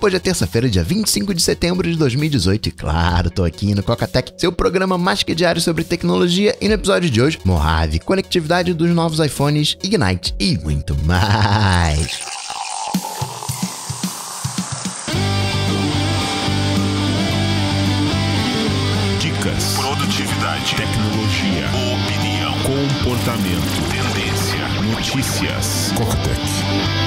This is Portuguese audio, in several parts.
hoje é terça-feira, dia 25 de setembro de 2018 e claro, tô aqui no Cocatec, seu programa mais que diário sobre tecnologia e no episódio de hoje, Mojave, conectividade dos novos iPhones, Ignite e muito mais. Dicas, produtividade, tecnologia, opinião, comportamento, tendência, notícias. Cocatec.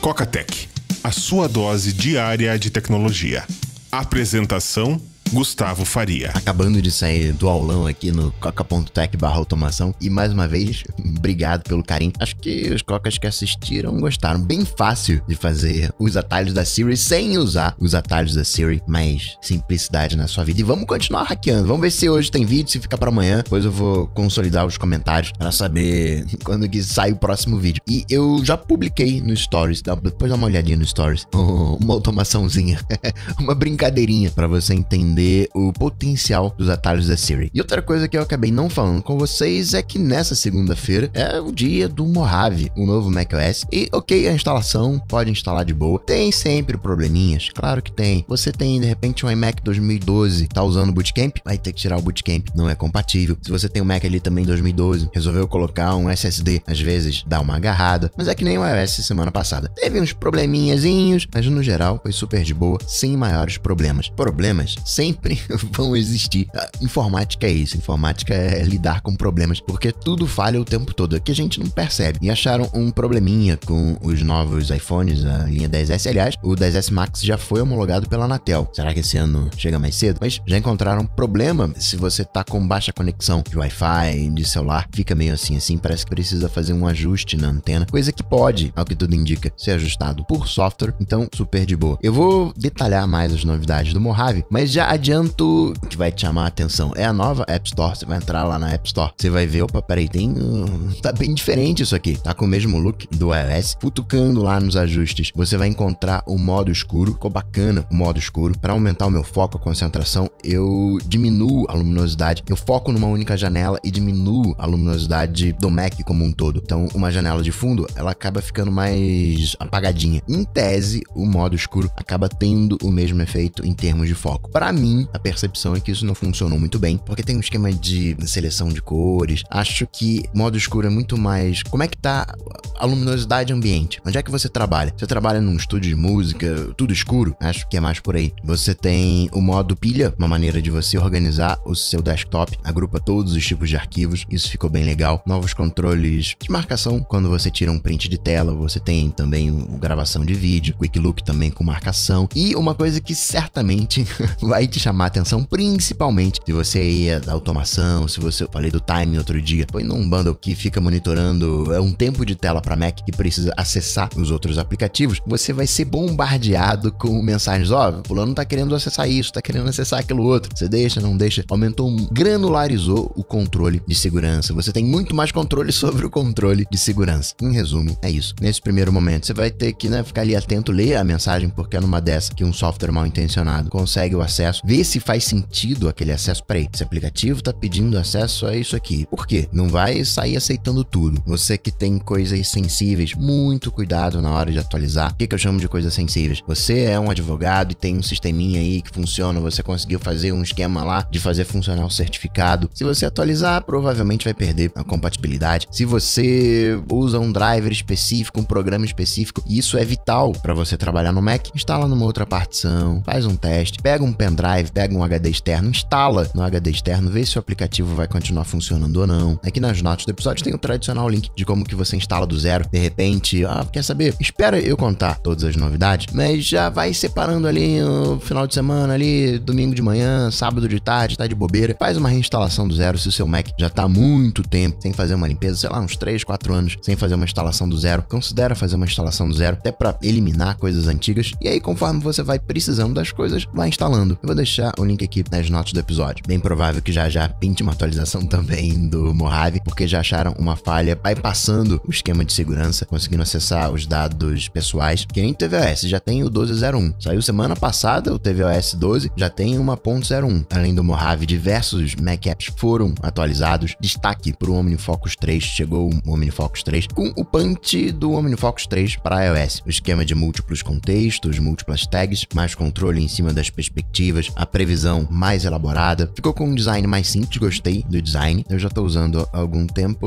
Coca Cocatec, a sua dose diária de tecnologia. Apresentação Gustavo Faria. Acabando de sair do aulão aqui no coca.tech automação e mais uma vez, obrigado pelo carinho. Acho que os cocas que assistiram gostaram. Bem fácil de fazer os atalhos da Siri sem usar os atalhos da Siri, mas simplicidade na sua vida. E vamos continuar hackeando. Vamos ver se hoje tem vídeo, se fica para amanhã. Depois eu vou consolidar os comentários para saber quando que sai o próximo vídeo. E eu já publiquei no Stories, depois dá uma olhadinha no Stories, uma automaçãozinha, uma brincadeirinha para você entender entender o potencial dos atalhos da Siri. E outra coisa que eu acabei não falando com vocês é que nessa segunda-feira é o dia do Mojave, o novo macOS. E ok, a instalação pode instalar de boa. Tem sempre probleminhas, claro que tem. Você tem de repente um iMac 2012, tá usando o Bootcamp, vai ter que tirar o Bootcamp, não é compatível. Se você tem um Mac ali também 2012, resolveu colocar um SSD, às vezes dá uma agarrada, mas é que nem o iOS semana passada. Teve uns probleminhazinhos, mas no geral foi super de boa, sem maiores problemas. Problemas sem sempre vão existir. Ah, informática é isso, informática é lidar com problemas, porque tudo falha o tempo todo, é que a gente não percebe. E acharam um probleminha com os novos iPhones, a linha 10S, aliás, o 10S Max já foi homologado pela Anatel. Será que esse ano chega mais cedo? Mas já encontraram problema se você tá com baixa conexão de Wi-Fi, de celular, fica meio assim assim, parece que precisa fazer um ajuste na antena, coisa que pode, ao que tudo indica, ser ajustado por software, então super de boa. Eu vou detalhar mais as novidades do Mojave, mas já adianto que vai te chamar a atenção é a nova App Store. Você vai entrar lá na App Store, você vai ver, opa, peraí, tem. Hum, tá bem diferente isso aqui. Tá com o mesmo look do iOS. Futucando lá nos ajustes, você vai encontrar o modo escuro. Ficou bacana o modo escuro. Para aumentar o meu foco, a concentração, eu diminuo a luminosidade. Eu foco numa única janela e diminuo a luminosidade do Mac como um todo. Então, uma janela de fundo, ela acaba ficando mais apagadinha. Em tese, o modo escuro acaba tendo o mesmo efeito em termos de foco. Para mim, mim, a percepção é que isso não funcionou muito bem, porque tem um esquema de seleção de cores. Acho que modo escuro é muito mais como é que tá a luminosidade ambiente. Onde é que você trabalha? Você trabalha num estúdio de música, tudo escuro? Acho que é mais por aí. Você tem o modo pilha, uma maneira de você organizar o seu desktop, agrupa todos os tipos de arquivos, isso ficou bem legal. Novos controles de marcação, quando você tira um print de tela, você tem também gravação de vídeo, quick look também com marcação. E uma coisa que certamente vai te te chamar atenção, principalmente se você ia é da automação, se você. Eu falei do timing outro dia. Põe num bundle que fica monitorando é um tempo de tela para Mac que precisa acessar os outros aplicativos, você vai ser bombardeado com mensagens: ó, oh, fulano tá querendo acessar isso, tá querendo acessar aquilo outro. Você deixa, não deixa. Aumentou, granularizou o controle de segurança. Você tem muito mais controle sobre o controle de segurança. Em resumo, é isso. Nesse primeiro momento, você vai ter que né, ficar ali atento, ler a mensagem, porque é numa dessa que um software mal intencionado consegue o acesso ver se faz sentido aquele acesso. Peraí, esse aplicativo está pedindo acesso a isso aqui. Por quê? Não vai sair aceitando tudo. Você que tem coisas sensíveis, muito cuidado na hora de atualizar. O que, que eu chamo de coisas sensíveis? Você é um advogado e tem um sisteminha aí que funciona, você conseguiu fazer um esquema lá de fazer funcionar o certificado. Se você atualizar, provavelmente vai perder a compatibilidade. Se você usa um driver específico, um programa específico, isso é vital para você trabalhar no Mac, instala numa outra partição, faz um teste, pega um pendrive Drive, pega um HD externo, instala no HD externo, vê se o aplicativo vai continuar funcionando ou não. Aqui é nas notas do episódio tem o tradicional link de como que você instala do zero. De repente, ah, quer saber? Espera eu contar todas as novidades, mas já vai separando ali no final de semana, ali domingo de manhã, sábado de tarde, tá de bobeira, faz uma reinstalação do zero se o seu Mac já tá há muito tempo sem fazer uma limpeza, sei lá, uns 3, 4 anos sem fazer uma instalação do zero. Considera fazer uma instalação do zero, até para eliminar coisas antigas. E aí, conforme você vai precisando das coisas, vai instalando. Eu vou deixar o link aqui nas notas do episódio. Bem provável que já já pinte uma atualização também do Mojave, porque já acharam uma falha bypassando o esquema de segurança, conseguindo acessar os dados pessoais, que nem o TVOS, já tem o 1201. Saiu semana passada o TVOS 12, já tem uma .01. Além do Mojave, diversos Mac apps foram atualizados. Destaque para o OmniFocus 3, chegou o OmniFocus 3 com o punch do OmniFocus 3 para iOS. O esquema de múltiplos contextos, múltiplas tags, mais controle em cima das perspectivas, a previsão mais elaborada. Ficou com um design mais simples, gostei do design. Eu já tô usando há algum tempo.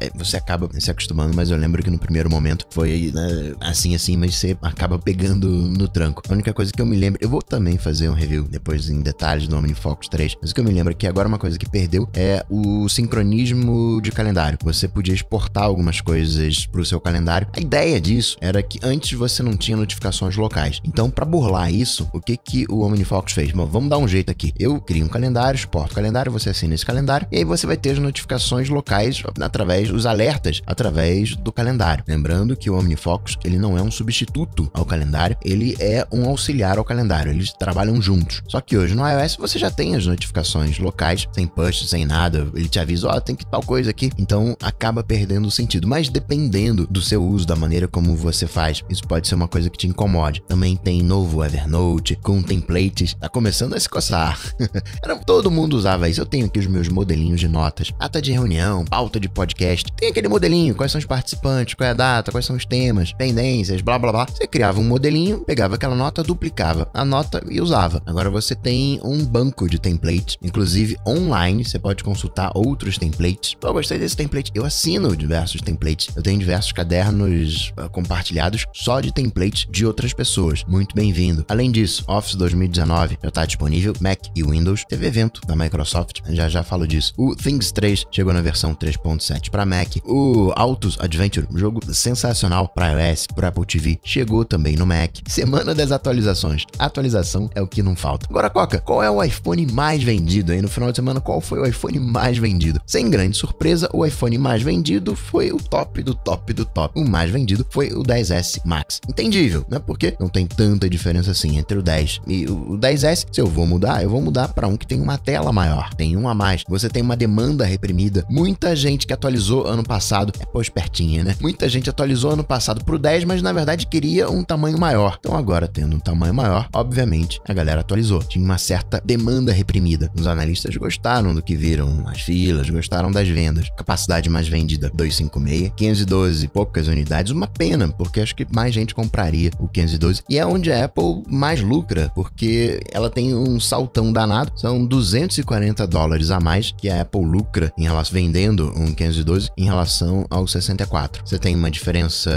É, você acaba se acostumando, mas eu lembro que no primeiro momento foi né, assim, assim, mas você acaba pegando no tranco. A única coisa que eu me lembro, eu vou também fazer um review depois em detalhes do OmniFox 3, mas o que eu me lembro é que agora uma coisa que perdeu é o sincronismo de calendário. Você podia exportar algumas coisas pro seu calendário. A ideia disso era que antes você não tinha notificações locais. Então, para burlar isso, o que que o OmniFox fez, bom, vamos dar um jeito aqui. Eu crio um calendário, exporto o calendário, você assina esse calendário, e aí você vai ter as notificações locais através, dos alertas através do calendário. Lembrando que o OmniFocus, ele não é um substituto ao calendário, ele é um auxiliar ao calendário, eles trabalham juntos. Só que hoje no iOS você já tem as notificações locais, sem push, sem nada, ele te avisa, ó, oh, tem que tal coisa aqui, então acaba perdendo o sentido. Mas dependendo do seu uso, da maneira como você faz, isso pode ser uma coisa que te incomode. Também tem novo Evernote, com templates, tá começando a se coçar. Era, todo mundo usava isso. Eu tenho aqui os meus modelinhos de notas. Ata de reunião, pauta de podcast. Tem aquele modelinho, quais são os participantes, qual é a data, quais são os temas, tendências, blá blá blá. Você criava um modelinho, pegava aquela nota, duplicava a nota e usava. Agora você tem um banco de templates, inclusive online, você pode consultar outros templates. Pô, eu gostei desse template. Eu assino diversos templates. Eu tenho diversos cadernos ah, compartilhados só de templates de outras pessoas. Muito bem-vindo. Além disso, Office 2019 já tá disponível Mac e Windows. Teve evento da Microsoft, já já falo disso. O Things 3 chegou na versão 3.7 para Mac. O Autos Adventure, um jogo sensacional para iOS, para Apple TV, chegou também no Mac. Semana das atualizações. Atualização é o que não falta. Agora, Coca, qual é o iPhone mais vendido aí no final de semana? Qual foi o iPhone mais vendido? Sem grande surpresa, o iPhone mais vendido foi o top do top do top. O mais vendido foi o 10S Max. Entendível, né? Porque não tem tanta diferença assim entre o 10 e o 10 s quisesse. Se eu vou mudar, eu vou mudar para um que tem uma tela maior, tem um a mais. Você tem uma demanda reprimida. Muita gente que atualizou ano passado, é pô, espertinha, né? Muita gente atualizou ano passado pro 10, mas na verdade queria um tamanho maior. Então agora, tendo um tamanho maior, obviamente, a galera atualizou. Tinha uma certa demanda reprimida. Os analistas gostaram do que viram as filas, gostaram das vendas. Capacidade mais vendida, 256, 512, poucas unidades. Uma pena, porque acho que mais gente compraria o 512. E é onde a Apple mais lucra, porque ela tem um saltão danado, são 240 dólares a mais que a Apple lucra em relação vendendo um 512 em relação ao 64. Você tem uma diferença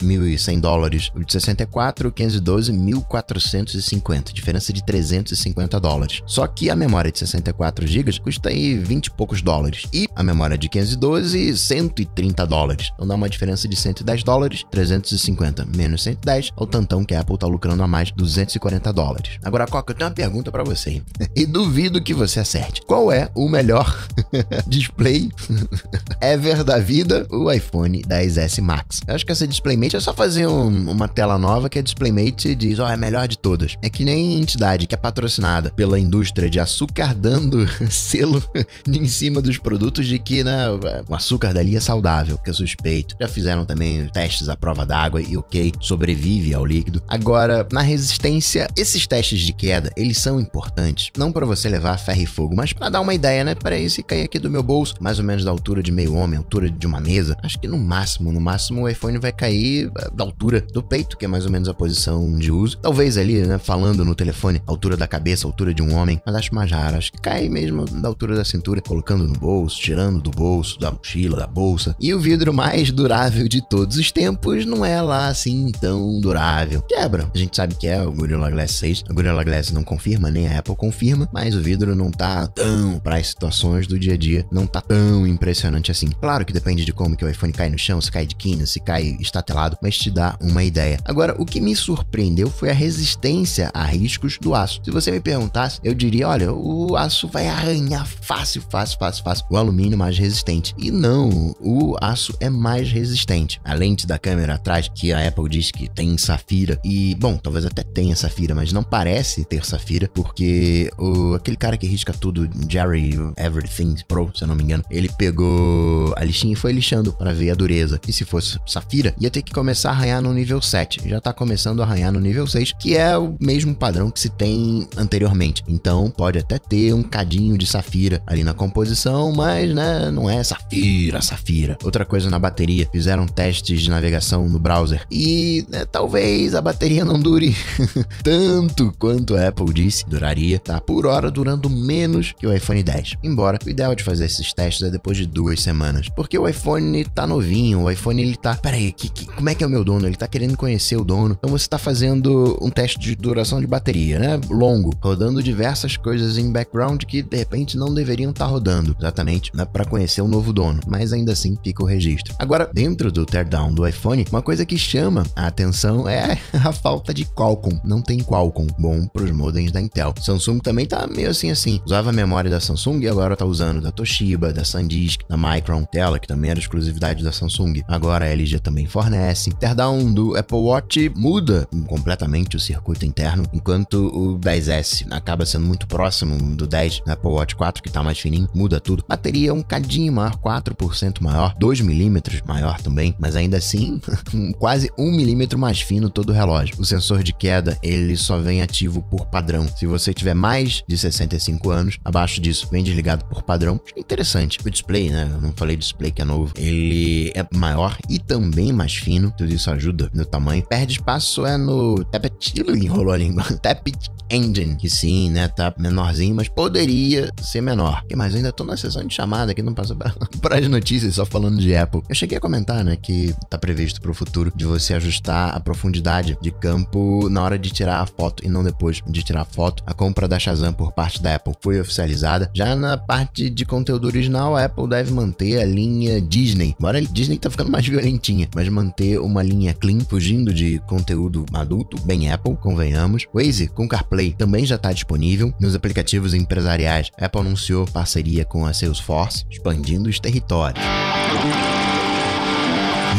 1.100 eh, dólares de 64, 512 1.450, diferença de 350 dólares. Só que a memória de 64 GB custa aí 20 e poucos dólares e a memória de 512 130 dólares. Então dá uma diferença de 110 dólares, 350 menos 110, o tantão que a Apple tá lucrando a mais 240 dólares. Agora, Coca, eu uma pergunta para você. E duvido que você acerte. Qual é o melhor display ever da vida? O iPhone 10S Max. Eu acho que essa DisplayMate é só fazer um, uma tela nova que a DisplayMate diz, ó, oh, é a melhor de todas. É que nem entidade que é patrocinada pela indústria de açúcar dando selo em cima dos produtos de que, né, o açúcar dali é saudável, que é suspeito. Já fizeram também testes à prova d'água e ok, sobrevive ao líquido. Agora, na resistência, esses testes de queda eles são importantes. Não para você levar ferro e fogo, mas para dar uma ideia, né? Peraí, se cair aqui do meu bolso, mais ou menos da altura de meio homem, altura de uma mesa, acho que no máximo, no máximo o iPhone vai cair é, da altura do peito, que é mais ou menos a posição de uso. Talvez ali, né, falando no telefone, altura da cabeça, altura de um homem, mas acho mais raro. Acho que cai mesmo da altura da cintura, colocando no bolso, tirando do bolso, da mochila, da bolsa. E o vidro mais durável de todos os tempos não é lá assim tão durável. Quebra. A gente sabe que é o Gorilla Glass 6, o Gorilla Glass não confirma, nem a Apple confirma, mas o vidro não tá tão para as situações do dia a dia, não tá tão impressionante assim. Claro que depende de como que o iPhone cai no chão, se cai de quina, se cai estatelado, mas te dá uma ideia. Agora, o que me surpreendeu foi a resistência a riscos do aço. Se você me perguntasse, eu diria, olha, o aço vai arranhar fácil, fácil, fácil, fácil. O alumínio mais resistente. E não, o aço é mais resistente. A lente da câmera atrás, que a Apple diz que tem safira, e bom, talvez até tenha safira, mas não parece ter Safira, porque o, aquele cara que risca tudo, Jerry Everything Pro, se eu não me engano, ele pegou a lixinha e foi lixando para ver a dureza. E se fosse safira, ia ter que começar a arranhar no nível 7. Já tá começando a arranhar no nível 6, que é o mesmo padrão que se tem anteriormente. Então pode até ter um cadinho de safira ali na composição, mas né, não é safira, safira. Outra coisa na bateria, fizeram testes de navegação no browser e né, talvez a bateria não dure tanto quanto é Apple disse duraria, tá por hora durando menos que o iPhone 10. Embora o ideal é de fazer esses testes é depois de duas semanas, porque o iPhone tá novinho, o iPhone ele tá, peraí, que, que, como é que é o meu dono? Ele tá querendo conhecer o dono, então você tá fazendo um teste de duração de bateria, né? Longo, rodando diversas coisas em background que de repente não deveriam estar tá rodando, exatamente, né? para conhecer o novo dono, mas ainda assim fica o registro. Agora, dentro do teardown do iPhone, uma coisa que chama a atenção é a falta de Qualcomm. Não tem Qualcomm bom pros modelos modems da Intel. Samsung também tá meio assim assim. Usava a memória da Samsung e agora tá usando da Toshiba, da SanDisk, da Micron Tela, que também era exclusividade da Samsung. Agora a LG também fornece. Teardown do Apple Watch muda completamente o circuito interno, enquanto o 10S acaba sendo muito próximo do 10 do Apple Watch 4, que tá mais fininho, muda tudo. Bateria um cadinho maior, 4% maior, 2 milímetros maior também, mas ainda assim, quase 1 milímetro mais fino todo o relógio. O sensor de queda, ele só vem ativo por padrão. Se você tiver mais de 65 anos, abaixo disso vem desligado por padrão. É interessante. O display, né? Eu não falei display que é novo. Ele é maior e também mais fino. Tudo isso ajuda no tamanho. Perde espaço é no Tapet. Enrolou a língua. tapet Engine. Que sim, né? Tá menorzinho, mas poderia ser menor. Mas ainda tô na sessão de chamada que não passa pra, as notícias, só falando de Apple. Eu cheguei a comentar, né? Que tá previsto pro futuro de você ajustar a profundidade de campo na hora de tirar a foto e não depois de tirar foto, a compra da Shazam por parte da Apple foi oficializada. Já na parte de conteúdo original, a Apple deve manter a linha Disney. Embora a Disney tá ficando mais violentinha, mas manter uma linha clean, fugindo de conteúdo adulto, bem Apple, convenhamos. Waze com CarPlay também já está disponível. Nos aplicativos empresariais, a Apple anunciou parceria com a Salesforce, expandindo os territórios.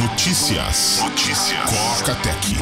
Notícias. Notícias. Coca-Tech.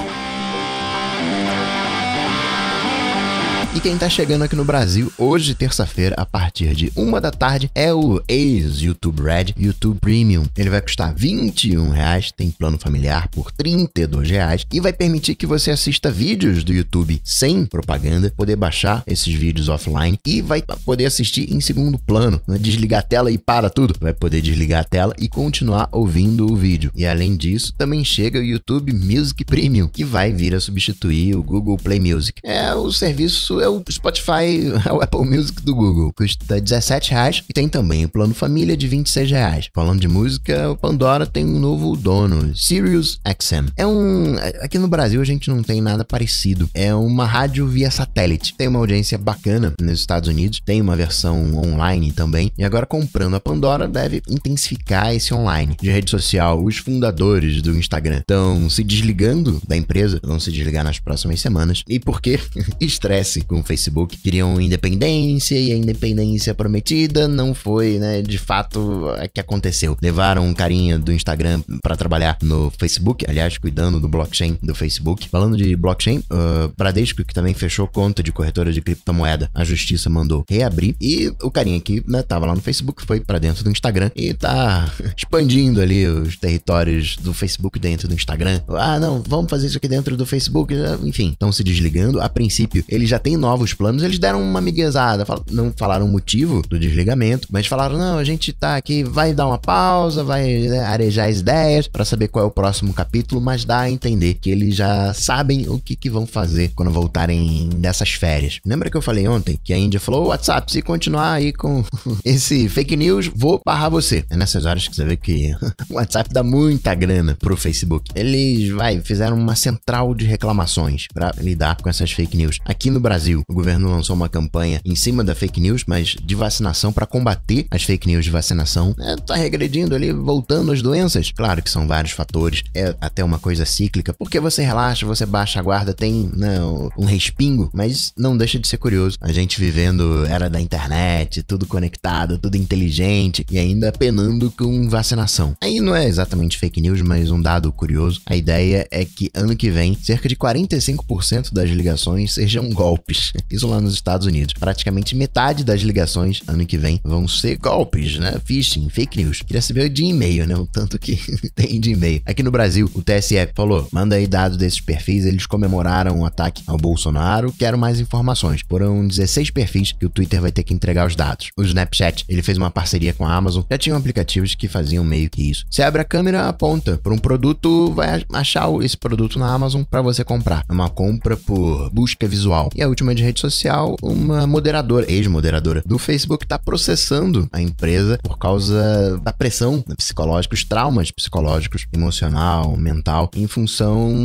E quem tá chegando aqui no Brasil hoje, terça-feira, a partir de uma da tarde, é o ex-YouTube Red YouTube Premium. Ele vai custar R$ 21, reais, tem plano familiar por R$ 32 reais, e vai permitir que você assista vídeos do YouTube sem propaganda, poder baixar esses vídeos offline e vai poder assistir em segundo plano, né? desligar a tela e para tudo. Vai poder desligar a tela e continuar ouvindo o vídeo. E além disso, também chega o YouTube Music Premium, que vai vir a substituir o Google Play Music. É o serviço é é o Spotify, é o Apple Music do Google. Custa 17 reais e tem também o plano família de 26 reais. Falando de música, o Pandora tem um novo dono, Sirius XM. É um... Aqui no Brasil a gente não tem nada parecido. É uma rádio via satélite. Tem uma audiência bacana nos Estados Unidos. Tem uma versão online também. E agora comprando a Pandora deve intensificar esse online. De rede social, os fundadores do Instagram estão se desligando da empresa. Vão se desligar nas próximas semanas. E por quê? Estresse com com o Facebook queriam independência e a independência prometida não foi, né, de fato é que aconteceu. Levaram um carinha do Instagram para trabalhar no Facebook, aliás, cuidando do blockchain do Facebook. Falando de blockchain, uh, Bradesco, que também fechou conta de corretora de criptomoeda, a justiça mandou reabrir e o carinha que né, tava lá no Facebook foi para dentro do Instagram e tá expandindo ali os territórios do Facebook dentro do Instagram. Ah, não, vamos fazer isso aqui dentro do Facebook, né, enfim, estão se desligando. A princípio, ele já tem novos planos, eles deram uma miguezada. Não falaram o motivo do desligamento, mas falaram: não, a gente tá aqui, vai dar uma pausa, vai né, arejar as ideias para saber qual é o próximo capítulo, mas dá a entender que eles já sabem o que, que vão fazer quando voltarem dessas férias. Lembra que eu falei ontem que a Índia falou: WhatsApp, se continuar aí com esse fake news, vou barrar você. É nessas horas que você vê que o WhatsApp dá muita grana pro Facebook. Eles, vai, fizeram uma central de reclamações para lidar com essas fake news aqui no Brasil. Brasil. O governo lançou uma campanha em cima da fake news, mas de vacinação para combater as fake news de vacinação. É, tá regredindo ali, voltando as doenças. Claro que são vários fatores, é até uma coisa cíclica, porque você relaxa, você baixa a guarda, tem né, um respingo, mas não deixa de ser curioso. A gente vivendo era da internet, tudo conectado, tudo inteligente e ainda penando com vacinação. Aí não é exatamente fake news, mas um dado curioso. A ideia é que ano que vem, cerca de 45% das ligações sejam golpes isso lá nos Estados Unidos, praticamente metade das ligações ano que vem vão ser golpes, né? Phishing, fake news. Queria saber de e-mail, né? O tanto que tem de e-mail. Aqui no Brasil, o TSE falou: manda aí dados desses perfis, eles comemoraram o um ataque ao Bolsonaro. Quero mais informações. Foram 16 perfis que o Twitter vai ter que entregar os dados. O Snapchat, ele fez uma parceria com a Amazon, já tinham aplicativos que faziam meio que isso. Você abre a câmera, aponta para um produto, vai achar esse produto na Amazon para você comprar. É uma compra por busca visual. E a última vítima de rede social, uma moderadora, ex-moderadora do Facebook, está processando a empresa por causa da pressão psicológica, os traumas psicológicos, emocional, mental, em função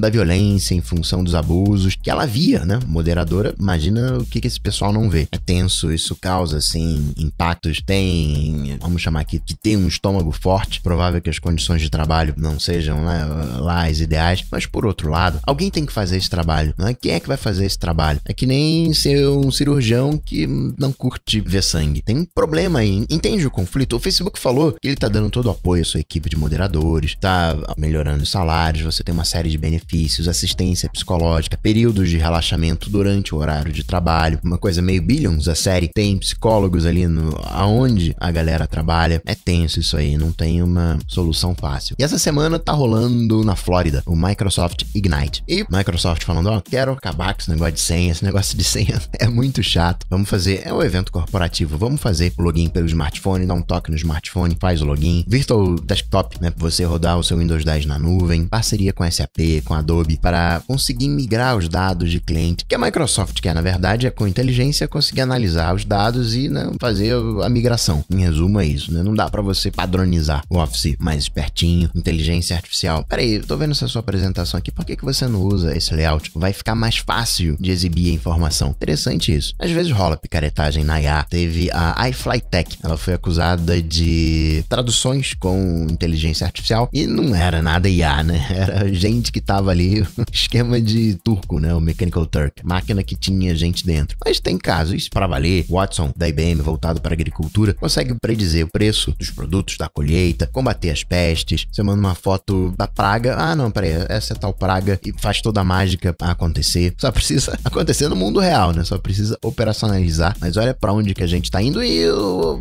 da violência, em função dos abusos que ela via, né? Moderadora, imagina o que, que esse pessoal não vê. É tenso, isso causa, assim, impactos. Tem, vamos chamar aqui, que tem um estômago forte. Provável que as condições de trabalho não sejam né, lá as ideais. Mas, por outro lado, alguém tem que fazer esse trabalho, né? Quem é que vai fazer esse trabalho? É que nem ser um cirurgião que não curte ver sangue. Tem um problema aí. Entende o conflito? O Facebook falou que ele tá dando todo o apoio à sua equipe de moderadores, tá melhorando os salários, você tem uma série de benefícios, assistência psicológica, períodos de relaxamento durante o horário de trabalho, uma coisa meio billions a série. Tem psicólogos ali no aonde a galera trabalha. É tenso isso aí, não tem uma solução fácil. E essa semana tá rolando na Flórida o Microsoft Ignite. E Microsoft falando, ó, oh, quero acabar com esse negócio de senha, esse negócio de senha é muito chato. Vamos fazer, é um evento corporativo, vamos fazer o login pelo smartphone, dá um toque no smartphone, faz o login. Virtual Desktop, né, pra você rodar o seu Windows 10 na nuvem, parceria com SAP, com Adobe, para conseguir migrar os dados de cliente, que a Microsoft quer, na verdade, é com inteligência conseguir analisar os dados e né, fazer a migração. Em resumo, é isso, né? Não dá para você padronizar o Office mais espertinho, inteligência artificial. Peraí, tô vendo essa sua apresentação aqui, por que, que você não usa esse layout? Vai ficar mais fácil de exibir informação. Interessante isso. Às vezes rola picaretagem na IA. Teve a iFlyTech. Ela foi acusada de traduções com inteligência artificial e não era nada IA, né? Era gente que tava ali, esquema de turco, né? O Mechanical Turk. Máquina que tinha gente dentro. Mas tem casos para valer. Watson, da IBM, voltado para agricultura, consegue predizer o preço dos produtos da colheita, combater as pestes. Você manda uma foto da praga. Ah, não, peraí, essa é tal praga e faz toda a mágica acontecer. Só precisa acontecer acontecer no mundo real, né? Só precisa operacionalizar. Mas olha para onde que a gente tá indo e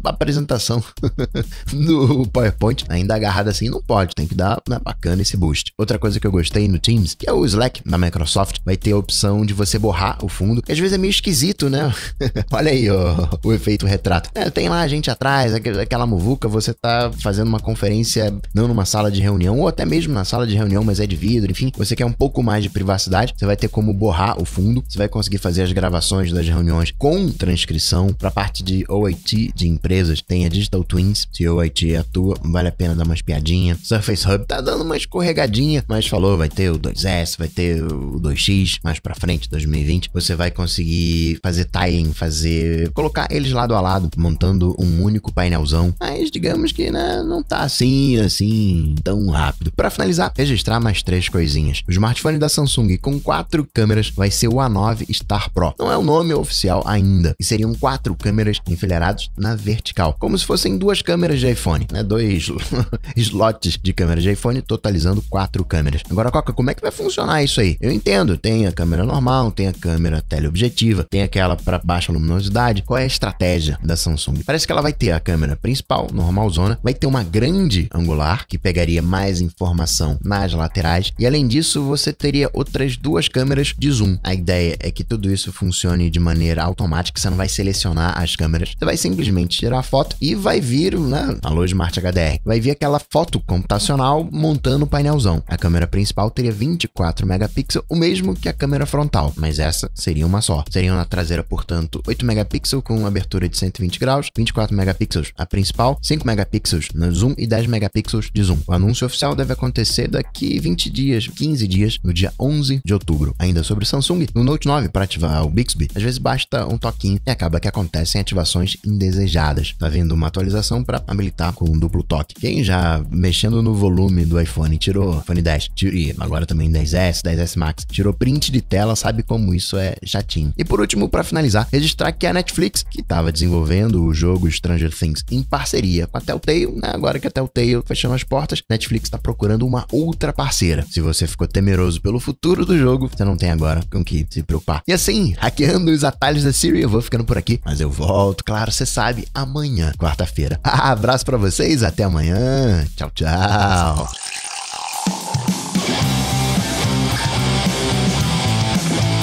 a apresentação do PowerPoint ainda agarrada assim não pode, tem que dar né, bacana esse boost. Outra coisa que eu gostei no Teams, que é o Slack da Microsoft, vai ter a opção de você borrar o fundo. Às vezes é meio esquisito, né? olha aí ó, o efeito retrato. É, tem lá a gente atrás, aquela muvuca, você tá fazendo uma conferência não numa sala de reunião, ou até mesmo na sala de reunião, mas é de vidro, enfim, você quer um pouco mais de privacidade, você vai ter como borrar o fundo, você vai conseguir conseguir fazer as gravações das reuniões com transcrição. Para a parte de OIT de empresas, tem a Digital Twins, se OIT atua, vale a pena dar uma espiadinha. Surface Hub tá dando uma escorregadinha, mas falou, vai ter o 2S, vai ter o 2X mais para frente, 2020. Você vai conseguir fazer tiling, fazer. colocar eles lado a lado, montando um único painelzão. Mas digamos que né, não tá assim, assim, tão rápido. Para finalizar, registrar mais três coisinhas. O smartphone da Samsung com quatro câmeras vai ser o A9 Star Pro. Não é o nome oficial ainda. E seriam quatro câmeras enfileiradas na vertical, como se fossem duas câmeras de iPhone, né? Dois slots de câmeras de iPhone, totalizando quatro câmeras. Agora, Coca, como é que vai funcionar isso aí? Eu entendo, tem a câmera normal, tem a câmera teleobjetiva, tem aquela para baixa luminosidade. Qual é a estratégia da Samsung? Parece que ela vai ter a câmera principal, normal zona, vai ter uma grande angular que pegaria mais informação nas laterais e além disso você teria outras duas câmeras de zoom. A ideia é que tudo isso funcione de maneira automática, você não vai selecionar as câmeras, você vai simplesmente tirar a foto e vai vir, né, a luz Smart HDR, vai vir aquela foto computacional montando o painelzão. A câmera principal teria 24 megapixels, o mesmo que a câmera frontal, mas essa seria uma só. Seriam na traseira, portanto, 8 megapixels com abertura de 120 graus, 24 megapixels a principal, 5 megapixels no zoom e 10 megapixels de zoom. O anúncio oficial deve acontecer daqui 20 dias, 15 dias, no dia 11 de outubro. Ainda sobre o Samsung, no Note 9 nome para ativar o Bixby, às vezes basta um toquinho e acaba que acontecem ativações indesejadas. Tá vendo uma atualização para habilitar com um duplo toque. Quem já mexendo no volume do iPhone tirou iPhone 10 e agora também 10S, 10S Max, tirou print de tela, sabe como isso é chatinho. E por último, para finalizar, registrar que é a Netflix, que estava desenvolvendo o jogo Stranger Things em parceria com a Telltale, né? agora que a Telltale fechando as portas, Netflix está procurando uma outra parceira. Se você ficou temeroso pelo futuro do jogo, você não tem agora com que se preocupar e assim, hackeando os atalhos da Siri, eu vou ficando por aqui, mas eu volto, claro, você sabe, amanhã, quarta-feira. Abraço para vocês, até amanhã. Tchau, tchau.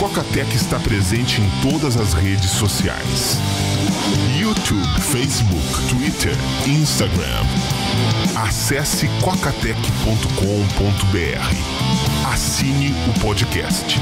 Cocatec está presente em todas as redes sociais: YouTube, Facebook, Twitter, Instagram. Acesse cocatec.com.br. Assine o podcast.